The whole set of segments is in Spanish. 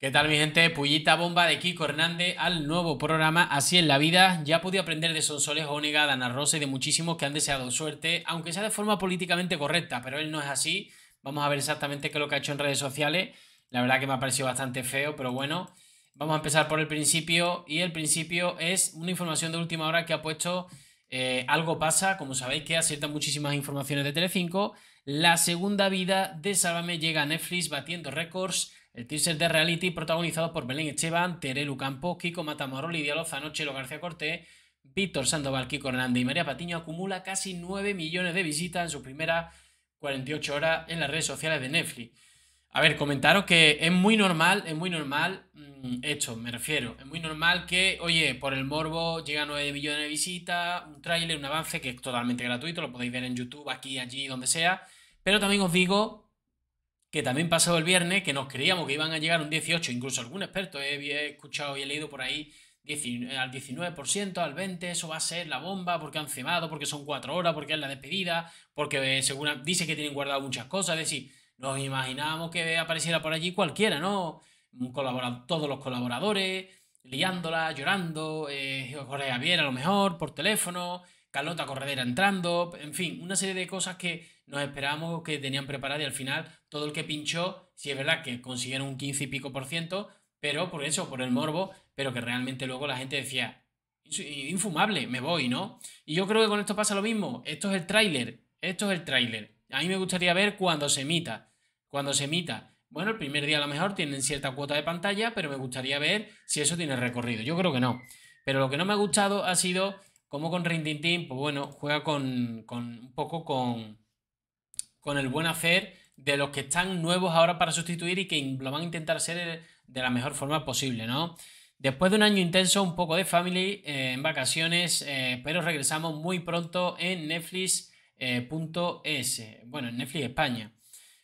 ¿Qué tal mi gente? Pullita bomba de Kiko Hernández al nuevo programa Así en la vida. Ya pude aprender de Sonsoles Ónega, de Ana Rosa y de muchísimos que han deseado suerte, aunque sea de forma políticamente correcta, pero él no es así. Vamos a ver exactamente qué es lo que ha hecho en redes sociales. La verdad que me ha parecido bastante feo, pero bueno. Vamos a empezar por el principio y el principio es una información de última hora que ha puesto eh, Algo pasa, como sabéis que aciertan muchísimas informaciones de Telecinco. La segunda vida de Sálvame llega a Netflix batiendo récords el teaser de reality protagonizado por Belén Esteban, Terelu Campos, Kiko Matamoros, Lidia Lozano, Chelo García Cortés, Víctor Sandoval, Kiko Hernández y María Patiño acumula casi 9 millones de visitas en sus primeras 48 horas en las redes sociales de Netflix. A ver, comentaros que es muy normal, es muy normal hecho, mm, esto, me refiero. Es muy normal que, oye, por el morbo llega 9 millones de visitas, un tráiler, un avance que es totalmente gratuito, lo podéis ver en YouTube, aquí, allí, donde sea. Pero también os digo que también pasado el viernes, que nos creíamos que iban a llegar un 18, incluso algún experto he, eh, escuchado y he leído por ahí al 19%, al 20%, eso va a ser la bomba porque han cebado, porque son cuatro horas, porque es la despedida, porque eh, según dice que tienen guardado muchas cosas, es decir, nos imaginábamos que apareciera por allí cualquiera, ¿no? Colaborador, todos los colaboradores, liándola, llorando, eh, Jorge a lo mejor, por teléfono, Carlota Corredera entrando, en fin, una serie de cosas que nos esperábamos que tenían preparadas y al final todo el que pinchó, si es verdad que consiguieron un 15 y pico por ciento, pero por eso, por el morbo, pero que realmente luego la gente decía, infumable, me voy, ¿no? Y yo creo que con esto pasa lo mismo, esto es el tráiler, esto es el tráiler. A mí me gustaría ver cuando se emita, cuando se emita. Bueno, el primer día a lo mejor tienen cierta cuota de pantalla, pero me gustaría ver si eso tiene recorrido. Yo creo que no. Pero lo que no me ha gustado ha sido como con Rintintín, pues bueno, juega con, un poco con, con, el buen hacer de los que están nuevos ahora para sustituir y que lo van a intentar hacer eh, de la mejor forma posible, ¿no? Después de un año intenso, un poco de family eh, en vacaciones, eh, pero regresamos muy pronto en Netflix.es. bueno, en Netflix España.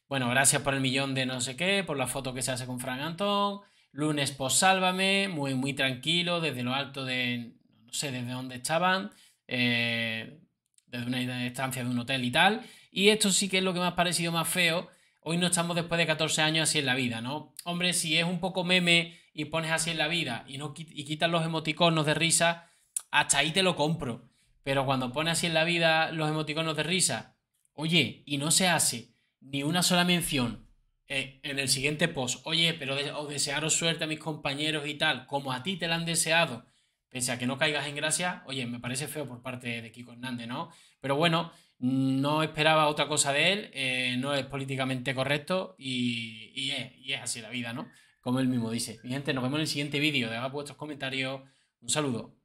Bueno, gracias por el millón de no sé qué, por la foto que se hace con Frank Antón. Lunes pues Sálvame, muy, muy tranquilo, desde lo alto de, sé desde dónde estaban, eh, desde una estancia de un hotel y tal. Y esto sí que es lo que me ha parecido más feo. Hoy no estamos después de 14 años así en la vida, ¿no? Hombre, si es un poco meme y pones así en la vida y, no, y quitas los emoticonos de risa, hasta ahí te lo compro. Pero cuando pones así en la vida los emoticonos de risa, oye, y no se hace ni una sola mención eh, en el siguiente post, oye, pero os desearos suerte a mis compañeros y tal, como a ti te la han deseado, pese a que no caigas en gracia, oye, me parece feo por parte de Kiko Hernández, ¿no? Pero bueno, no esperaba otra cosa de él, eh, no es políticamente correcto y, es, así la vida, ¿no? Como él mismo dice. Mi gente, nos vemos en el siguiente vídeo. Dejad vuestros comentarios. Un saludo.